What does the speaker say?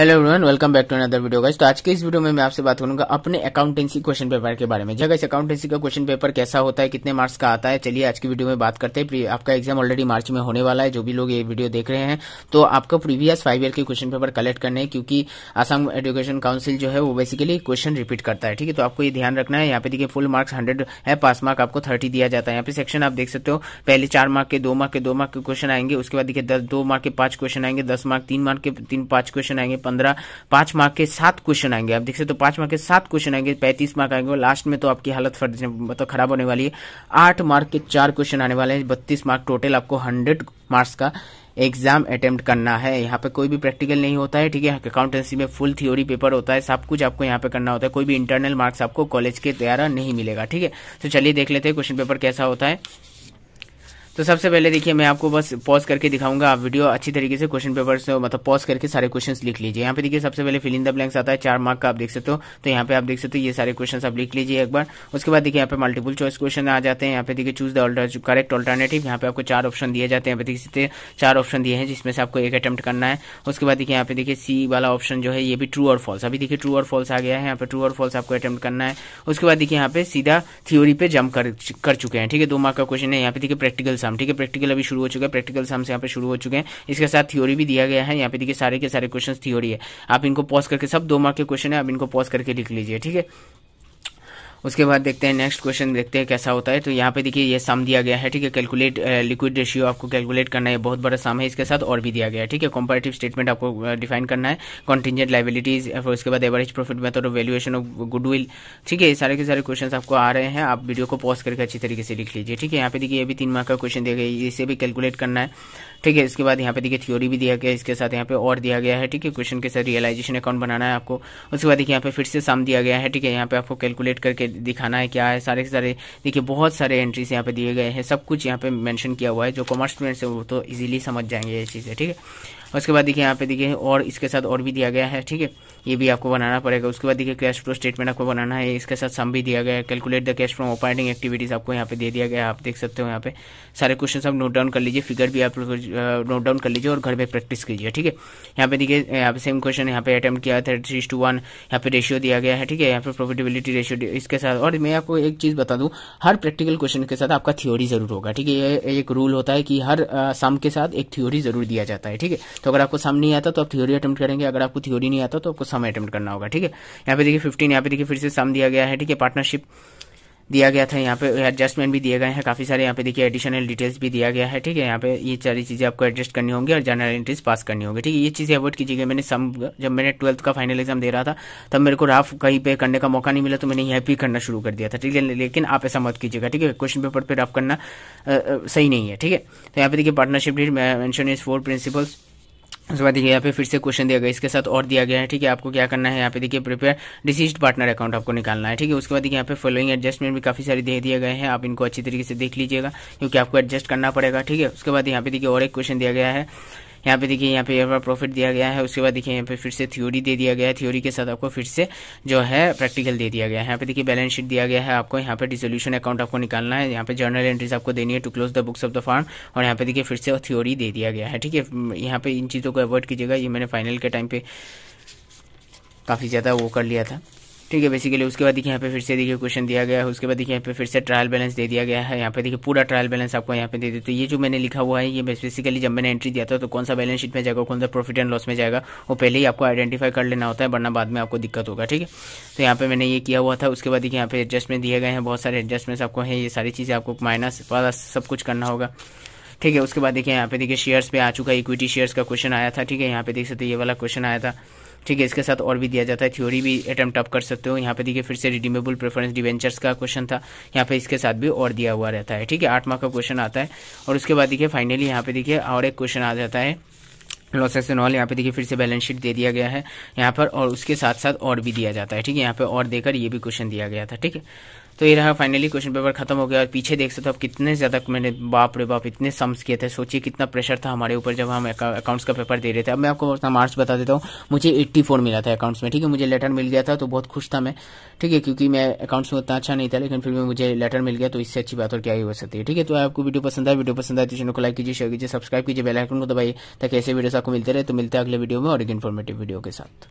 hello everyone welcome back to another video guys तो आज के इस वीडियो में मैं आपसे बात करूंगा अपने अकाउंटेंसी क्वेश्चन पेपर के बारे में जगह इस अकाउंटेंसी का क्वेश्चन पेपर कैसा होता है कितने मार्क्स का आता है चलिए आज की वीडियो में बात करते हैं आपका एग्जाम ऑलरेडी मार्च में होने वाला है जो भी लोग ये वीडियो देख रहे हैं तो आपको प्रीवियस फाइव ईयर के क्वेश्चन पेपर कलेक्ट करने हैं क्योंकि आसाम एजुकेशन काउंसिल जो है वो बेसिकली क्वेश्चन रिपीट करता है ठीक है तो आपको ये ध्यान रखना है यहाँ पे देखिए फुल मार्क्स हंड्रेड है पास मार्क आपको थर्टी दिया जाता है यहाँ पे सेक्शन आप देख सकते हो पहले चार मार्क के दो मार्क के दो मार्क के क्वेश्चन आएंगे उसके बाद देखिए दो मार्क के पांच क्वेश्चन आएंगे दस मार्क तीन मार्क के तीन पांच क्वेश्चन आएंगे पंद्रह पांच मार्क के सात क्वेश्चन आएंगे आप देखिए तो पांच मार्क के सात क्वेश्चन आएंगे पैंतीस मार्क आएंगे लास्ट में तो आपकी हालत फट मतलब खराब होने वाली है आठ मार्क के चार क्वेश्चन आने वाले हैं बत्तीस मार्क टोटल आपको हंड्रेड मार्क्स का एग्जाम अटेम्प्ट करना है यहाँ पे कोई भी प्रैक्टिकल नहीं होता है ठीक है अकाउंटेंसी में फुल थ्योरी पेपर होता है सब कुछ आपको यहाँ पे करना होता है कोई भी इंटरनल मार्क्स आपको कॉलेज के द्वारा नहीं मिलेगा ठीक है तो चलिए देख लेते हैं क्वेश्चन पेपर कैसा होता है तो सबसे पहले देखिए मैं आपको बस पॉज करके दिखाऊंगा आप वीडियो अच्छी तरीके से क्वेश्चन पेपर से मतलब पॉज करके सारे क्वेश्चन लिख लीजिए यहाँ पे देखिए सबसे पहले फिलिंग द ब्लैंक्स आता है चार मार्क का आप देख सकते हो तो यहाँ पे आप देख सकते हो ये सारे क्वेश्चन आप लिख लीजिए एक बार उसके बाद देखिए यहाँ पे मल्टीपल चॉइस क्वेश्चन आ जाते हैं यहाँ पे देखिए चूज द करेक्ट ऑल्टरनेटिव यहाँ पे आपको चार ऑप्शन दिए जाते हैं यहाँ पे देख सकते चार ऑप्शन दिए हैं जिसमें से आपको एक अटेम्प्ट करना है उसके बाद देखिए यहाँ पे देखिए सी वाला ऑप्शन जो है ये भी ट्रू और फॉल्स अभी देखिए ट्रू और फॉल्स आ गया है यहाँ पे ट्रू और फॉल्स आपको अटेम्प्ट करना है उसके बाद देखिए यहाँ पे सीधा थ्योरी पे जम्प कर चुके हैं ठीक है दो मार्क का क्वेश्चन है यहाँ पे देखिए प्रैक्टिकल एग्जाम ठीक है प्रैक्टिकल अभी शुरू हो चुका है प्रैक्टिकल एग्जाम यहाँ पे शुरू हो चुके हैं इसके साथ थ्योरी भी दिया गया है यहाँ पे देखिए सारे के सारे क्वेश्चन थ्योरी है आप इनको पॉज करके सब दो मार्क के क्वेश्चन है आप इनको पॉज करके लिख लीजिए ठीक है उसके बाद देखते हैं नेक्स्ट क्वेश्चन देखते हैं कैसा होता है तो यहाँ पे देखिए ये सम दिया गया है ठीक है कैलकुलेट लिक्विड रेशियो आपको कैलकुलेट करना है बहुत बड़ा सम है इसके साथ और भी दिया गया है ठीक है कॉम्पेटिव स्टेटमेंट आपको डिफाइन uh, करना है कॉन्टीजेंट लाइबिलिटीज और उसके बाद एवरेज प्रॉफिट मेथड और वैल्यूएशन ऑफ गुडविल ठीक है ये सारे के सारे क्वेश्चन आपको आ रहे हैं आप वीडियो को पॉज करके अच्छी तरीके से लिख लीजिए ठीक है यहाँ पे देखिए ये भी तीन मार्क का क्वेश्चन दिया गया इसे भी कैलकुलेट करना है ठीक है इसके बाद यहाँ पे देखिए थ्योरी भी दिया गया इसके साथ यहाँ पे और दिया गया है ठीक है क्वेश्चन के साथ रियलाइजेशन अकाउंट बनाना है आपको उसके बाद देखिए यहाँ पे फिर से सम दिया गया है ठीक है यहाँ पे आपको कैलकुलेट करके दिखाना है क्या है सारे के सारे देखिए बहुत सारे एंट्रीज यहाँ पे दिए गए हैं सब कुछ यहाँ पे मेंशन किया हुआ है जो कॉमर्स स्टूडेंट्स हैं वो तो इजीली समझ जाएंगे ये चीज़ें ठीक है उसके बाद देखिए यहाँ पे देखिए और इसके साथ और भी दिया गया है ठीक है ये भी आपको बनाना पड़ेगा उसके बाद देखिए कैश फ्लो स्टेटमेंट आपको बनाना है इसके साथ सम भी दिया गया है calculate the cash from operating activities आपको यहाँ पे दे दिया गया है आप देख सकते हो यहाँ पे सारे क्वेश्चन आप नोट डाउन कर लीजिए फिगर भी आप नोट डाउन कर लीजिए और घर पर प्रैक्टिस कीजिए ठीक है यहाँ पे देखिए यहाँ पे सेम क्वेश्चन यहाँ पे अटेम्प्ट किया था थ्री टू वन यहाँ पे रेशियो दिया गया है ठीक है यहाँ पे प्रोफिटेबिलिटी रेशियो इसके साथ और मैं आपको एक चीज़ बता दू हर प्रैक्टिकल क्वेश्चन के साथ आपका थ्योरी जरूर होगा ठीक है ये एक रूल होता है कि हर सम के साथ एक थ्योरी जरूर दिया जाता है ठीक है तो अगर आपको सम नहीं आता तो आप थ्योरी अटैम्प्ट करेंगे अगर आपको थ्योरी नहीं आता तो आपको सम अटेम्प्ट करना होगा ठीक है यहाँ पे देखिए फिफ्टीन यहाँ पे देखिए फिर से सम दिया गया है ठीक है पार्टनरशिप दिया गया था यहाँ पे एडजस्टमेंट भी दिए गए हैं काफी सारे यहाँ पे देखिए एडिशनल डिटेल्स भी दिया गया है ठीक है यहाँ पे ये सारी चीजें आपको एडजस्ट करनी होंगी और जनरल एंट्रीज पास करनी होगी ठीक है ये चीजें अवॉइड कीजिएगा मैंने सम जब मैंने ट्वेल्थ का फाइनल एग्जाम दे रहा था तब मेरे को राफ कहीं पे करने का मौका नहीं मिला तो मैंने यहाँ पे करना शुरू कर दिया था ठीक है लेकिन आप ऐसा मत कीजिएगा ठीक है क्वेश्चन पेपर पर राफ करना सही नहीं है ठीक है तो यहाँ पे देखिए पार्टनरशिप डीड मैं फोर प्रिंसिपल्स उसके बाद देखिए यहाँ पे फिर से क्वेश्चन दिया गया इसके साथ और दिया गया है ठीक है आपको क्या करना है यहाँ पे देखिए प्रिपेयर डिसीज पार्टनर अकाउंट आपको निकालना है ठीक है उसके बाद देखिए यहाँ पे फॉलोइंग एडजस्टमेंट भी काफी सारे दे दिए गए हैं आप इनको अच्छी तरीके से देख लीजिएगा क्योंकि आपको एडजस्ट करना पड़ेगा ठीक है उसके बाद यहाँ पे देखिए और एक क्वेश्चन दिया गया है यहाँ पे देखिए यहाँ पे एक बार प्रॉफिट दिया गया है उसके बाद देखिए यहाँ पे फिर से थ्योरी दे दिया गया है थ्योरी के साथ आपको फिर से जो है प्रैक्टिकल दे दिया गया है यहाँ पे देखिए बैलेंस शीट दिया गया है आपको यहाँ पे डिसोल्यूशन अकाउंट आपको निकालना है यहाँ पे जर्नल एंट्रीज आपको देनी है to close the books of the firm और यहाँ पे देखिए फिर से थ्योरी दे दिया गया है ठीक है यहाँ पे इन चीज़ों को अवॉइड कीजिएगा ये मैंने फाइनल के टाइम पे काफ़ी ज़्यादा वो कर लिया था ठीक है बेसिकली उसके बाद देखिए यहाँ पे फिर से देखिए क्वेश्चन दिया गया है उसके बाद देखिए यहाँ पे फिर से ट्रायल बैलेंस दे दिया गया है यहाँ पे देखिए पूरा ट्रायल बैलेंस आपको यहाँ पे दे देते तो ये जो मैंने लिखा हुआ है ये बेसिकली जब मैंने एंट्री दिया था तो कौन सा बैलेंस शीट में जाएगा कौन सा प्रॉफिट एंड लॉस में जाएगा वो पहले ही आपको आइडेंटिफाई कर लेना होता है वरना बाद में आपको दिक्कत होगा ठीक है तो यहाँ पे मैंने ये किया हुआ था उसके बाद देखिए यहाँ पे एडजस्टमेंट दिए गए हैं बहुत सारे एडजस्टमेंट्स आपको हैं ये सारी चीज़ें आपको माइनस प्लस सब कुछ करना होगा ठीक है उसके बाद देखिए यहाँ पे देखिए शेयर्स पे आ चुका इक्विटी शेयर्स का क्वेश्चन आया था ठीक है यहाँ पे देख सकते ये वाला क्वेश्चन आया था ठीक है इसके साथ और भी दिया जाता है थ्योरी भी अटेम्प्ट आप कर सकते हो यहाँ पे देखिए फिर से रिडीमेबल प्रेफरेंस डिवेंचर्स का क्वेश्चन था यहाँ पे इसके साथ भी और दिया हुआ रहता है ठीक है आठ मार्क का क्वेश्चन आता है और उसके बाद देखिए फाइनली यहाँ पे देखिए और एक क्वेश्चन आ जाता है लॉसेस एंड ऑल यहाँ पे देखिए फिर से बैलेंस शीट दे दिया गया है यहाँ पर और उसके साथ साथ और भी दिया जाता है ठीक है यहाँ पे और देकर ये भी क्वेश्चन दिया गया था ठीक है तो ये रहा फाइनली क्वेश्चन पेपर खत्म हो गया और पीछे देख सकते हो तो आप कितने ज़्यादा मैंने बाप रे बाप इतने सम्स किए थे सोचिए कितना प्रेशर था हमारे ऊपर जब हम अकाउंट्स का पेपर दे रहे थे अब मैं आपको अपना मार्क्स बता देता हूँ मुझे एट्टी फोर मिला था अकाउंट्स में ठीक है मुझे लेटर मिल गया था तो बहुत खुश था मैं ठीक है क्योंकि मैं अकाउंट्स में उतना अच्छा नहीं था लेकिन फिर भी मुझे लेटर मिल गया तो इससे अच्छी बात और क्या ही हो सकती है ठीक है तो आपको वीडियो पसंद है वीडियो पसंद आए तो चैनल को लाइक कीजिए शेयर कीजिए सब्सक्राइब कीजिए बेलाइकन को दबाइए ताकि ऐसे वीडियोस आपको मिलते रहे तो मिलते हैं अगले वीडियो में और एक इन्फॉर्मेटिव वीडियो के साथ